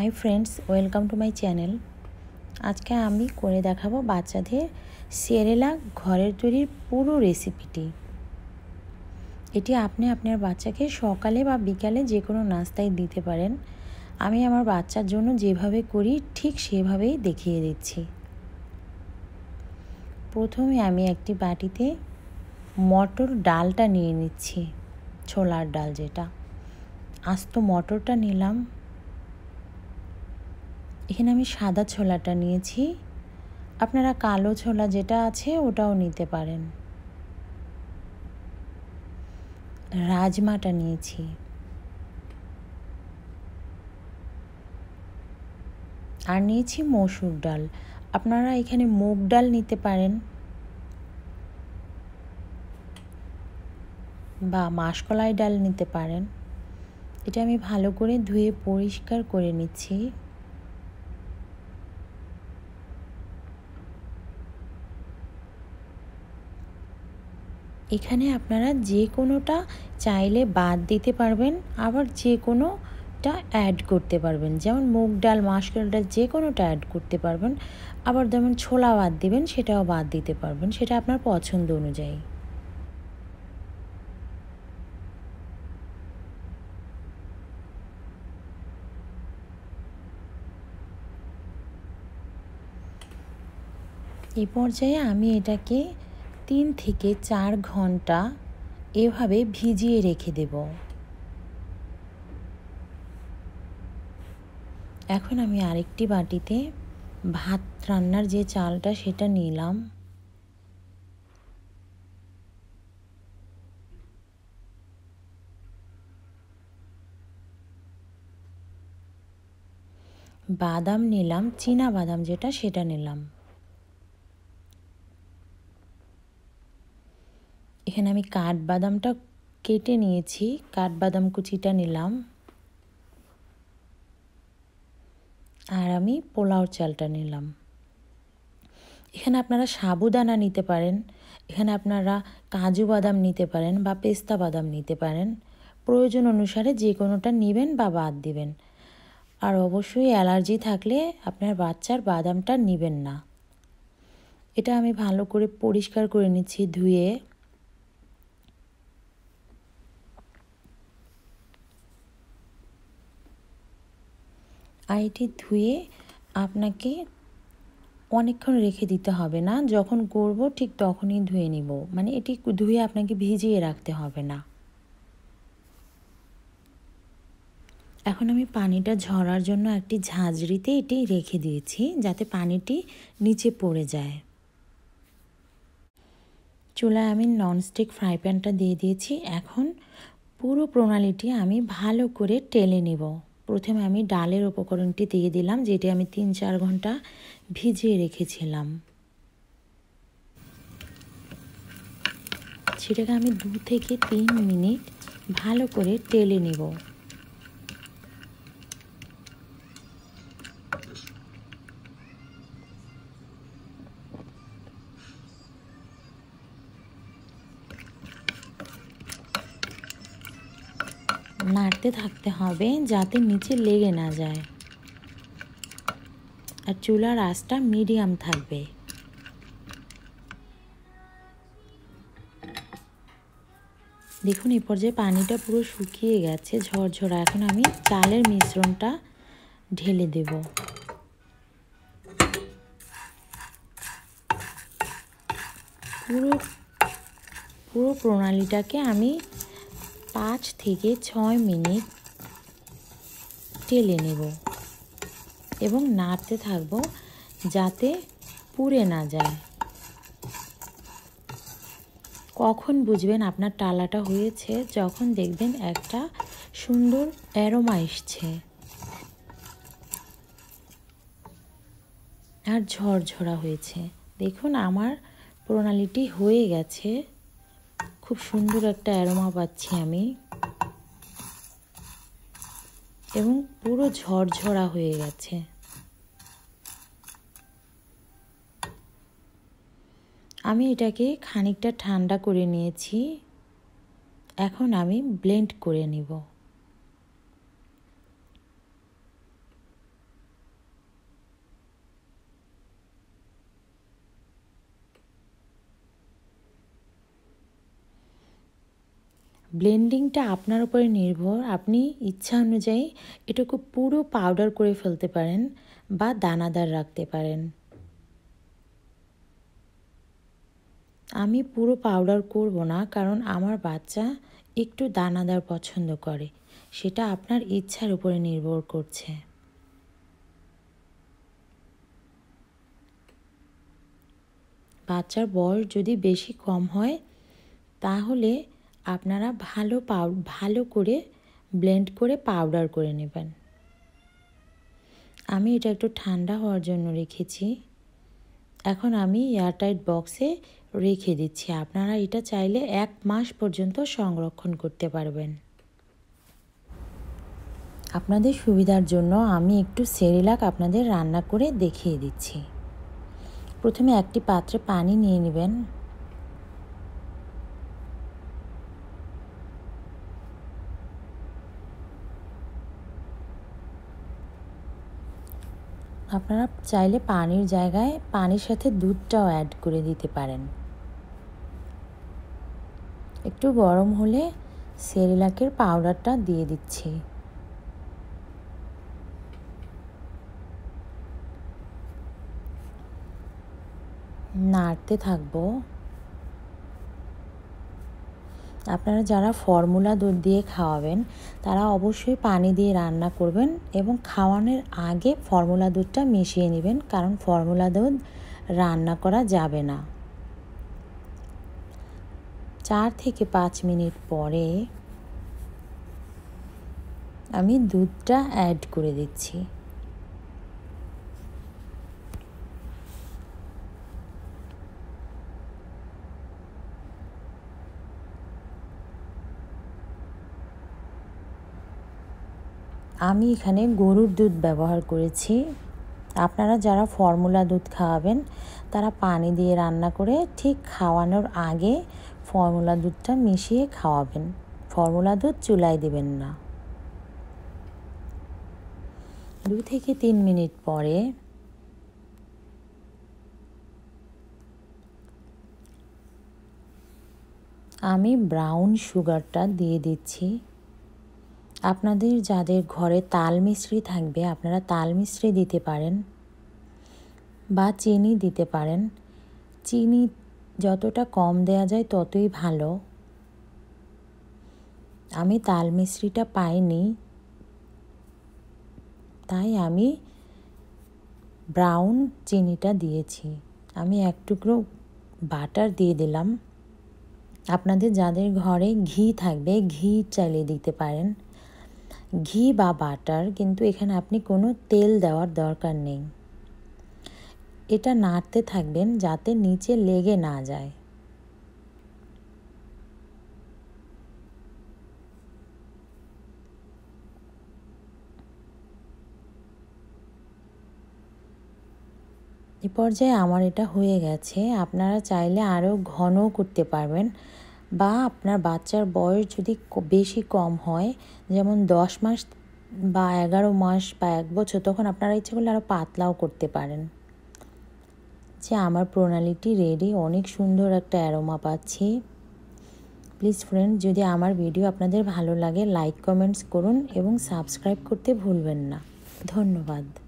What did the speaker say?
high friends welcome to my channel আজকে আমি করে দেখাবো বাচ্চাদের সেরেলা ঘরের তৈরির পুরো রেসিপিটি এটি আপনি আপনার বাচ্চাকে সকালে বা বিকালে যে কোনো নাস্তায় দিতে পারেন আমি আমার বাচ্চার জন্য যেভাবে করি ঠিক সেভাবেই দেখিয়ে দিচ্ছি প্রথমে আমি একটি বাটিতে মটর ডালটা নিয়ে নিচ্ছি ছোলার ডাল যেটা আস্ত মটরটা নিলাম এখানে আমি সাদা ছোলাটা নিয়েছি আপনারা কালো ছোলা যেটা আছে ওটাও নিতে পারেন রাজমাটা নিয়েছি আর নিয়েছি মসুর ডাল আপনারা এখানে মুগ ডাল নিতে পারেন বা মাসকলাই ডাল নিতে পারেন এটা আমি ভালো করে ধুয়ে পরিষ্কার করে নিচ্ছি এখানে আপনারা যে কোনোটা চাইলে বাদ দিতে পারবেন আবার যে কোনোটা অ্যাড করতে পারবেন যেমন মুগ ডাল মাসকলাই ডাল যে কোনোটা অ্যাড করতে পারবেন আবার যেমন ছোলা বাদ দিবেন সেটাও বাদ দিতে পারবেন সেটা আপনার পছন্দ অনুযায়ী এই পর্যায়ে আমি এটাকে তিন থেকে চার ঘন্টা এভাবে ভিজিয়ে রেখে দেব এখন আমি আরেকটি বাটিতে ভাত রান্নার যে চালটা সেটা নিলাম বাদাম নিলাম চীনা বাদাম যেটা সেটা নিলাম এখানে আমি কাঠবাদামটা কেটে নিয়েছি কাঠবাদাম কুচিটা নিলাম আর আমি পোলাও চালটা নিলাম এখানে আপনারা সাবুদানা নিতে পারেন এখানে আপনারা কাজু বাদাম নিতে পারেন বা পেস্তা বাদাম নিতে পারেন প্রয়োজন অনুসারে যে কোনোটা নেবেন বা বাদ দিবেন আর অবশ্যই অ্যালার্জি থাকলে আপনার বাচ্চার বাদামটা নেবেন না এটা আমি ভালো করে পরিষ্কার করে নিচ্ছি ধুয়ে আর এটি ধুয়ে আপনাকে অনেকক্ষণ রেখে দিতে হবে না যখন করব ঠিক তখনই ধুয়ে নিব মানে এটি ধুয়ে আপনাকে ভিজিয়ে রাখতে হবে না এখন আমি পানিটা ঝরার জন্য একটি ঝাঁঝরিতে এটি রেখে দিয়েছি যাতে পানিটি নিচে পড়ে যায় চুলায় আমি ননস্টিক ফ্রাই প্যানটা দিয়ে দিয়েছি এখন পুরো প্রণালীটি আমি ভালো করে টেলে নেব প্রথমে আমি ডালের উপকরণটি দিয়ে দিলাম যেটি আমি তিন চার ঘন্টা ভিজিয়ে রেখেছিলাম সেটাকে আমি দু থেকে তিন মিনিট ভালো করে টেলে নেব নাড়তে থাকতে হবে যাতে নিচে লেগে না যায় আর চুলার আঁচটা মিডিয়াম থাকবে দেখুন এ পর্যায়ে পানিটা পুরো শুকিয়ে গেছে ঝরঝরা এখন আমি চালের মিশ্রণটা ঢেলে দেব পুরো পুরো প্রণালীটাকে আমি পাঁচ থেকে ছয় মিনিট টেলে নেব এবং নাড়তে থাকব যাতে পুড়ে না যায় কখন বুঝবেন আপনার টালাটা হয়েছে যখন দেখবেন একটা সুন্দর অ্যারোমা এসছে আর ঝড়ঝরা হয়েছে দেখুন আমার প্রণালীটি হয়ে গেছে খুব সুন্দর একটা অ্যারোমা পাচ্ছি আমি এবং পুরো ঝরঝরা হয়ে গেছে আমি এটাকে খানিকটা ঠান্ডা করে নিয়েছি এখন আমি ব্লেন্ড করে নিব ব্লেন্ডিংটা আপনার উপরে নির্ভর আপনি ইচ্ছা অনুযায়ী এটুকু পুরো পাউডার করে ফেলতে পারেন বা দানাদার রাখতে পারেন আমি পুরো পাউডার করব না কারণ আমার বাচ্চা একটু দানাদার পছন্দ করে সেটা আপনার ইচ্ছার উপরে নির্ভর করছে বাচ্চার বয়স যদি বেশি কম হয় তাহলে আপনারা ভালো পাউ ভালো করে ব্লেন্ড করে পাউডার করে নেবেন আমি এটা একটু ঠান্ডা হওয়ার জন্য রেখেছি এখন আমি এয়ারটাইট বক্সে রেখে দিচ্ছি আপনারা এটা চাইলে এক মাস পর্যন্ত সংরক্ষণ করতে পারবেন আপনাদের সুবিধার জন্য আমি একটু সেরেলাক আপনাদের রান্না করে দেখিয়ে দিচ্ছি প্রথমে একটি পাত্রে পানি নিয়ে নেবেন আপনারা চাইলে পানির জায়গায় পানির সাথে দুধটাও অ্যাড করে দিতে পারেন একটু গরম হলে সেরিলাকের পাউডারটা দিয়ে দিচ্ছি নাড়তে থাকবো আপনারা যারা ফর্মুলা দুধ দিয়ে খাওয়াবেন তারা অবশ্যই পানি দিয়ে রান্না করবেন এবং খাওয়ানোর আগে ফর্মুলা দুধটা মিশিয়ে নেবেন কারণ ফর্মুলা দুধ রান্না করা যাবে না চার থেকে পাঁচ মিনিট পরে আমি দুধটা অ্যাড করে দিচ্ছি আমি এখানে গরুর দুধ ব্যবহার করেছি আপনারা যারা ফর্মুলা দুধ খাওয়াবেন তারা পানি দিয়ে রান্না করে ঠিক খাওয়ানোর আগে ফর্মুলা দুধটা মিশিয়ে খাওয়াবেন ফর্মুলা দুধ চুলায় দেবেন না দু থেকে তিন মিনিট পরে আমি ব্রাউন সুগারটা দিয়ে দিচ্ছি আপনাদের যাদের ঘরে তাল মিশ্রি থাকবে আপনারা তাল মিশ্রি দিতে পারেন বা চিনি দিতে পারেন চিনি যতটা কম দেয়া যায় ততই ভালো আমি তাল মিশ্রিটা পাইনি তাই আমি ব্রাউন চিনিটা দিয়েছি আমি এক টুকরো বাটার দিয়ে দিলাম আপনাদের যাদের ঘরে ঘি থাকবে ঘি চাইলে দিতে পারেন ঘি বা বাটার কিন্তু এখানে আপনি কোনো তেল দেওয়ার দরকার নেই এটা নাড়তে থাকবেন যাতে নিচে লেগে না যায় এ পর্যায়ে আমার এটা হয়ে গেছে আপনারা চাইলে আরও ঘন করতে পারবেন বা আপনার বাচ্চার বয়স যদি বেশি কম হয় যেমন দশ মাস বা এগারো মাস বা এক বছর তখন আপনারা ইচ্ছে করলে আরও পাতলাও করতে পারেন যে আমার প্রণালীটি রেডি অনেক সুন্দর একটা অ্যারোমা পাচ্ছি প্লিজ ফ্রেন্ড যদি আমার ভিডিও আপনাদের ভালো লাগে লাইক কমেন্টস করুন এবং সাবস্ক্রাইব করতে ভুলবেন না ধন্যবাদ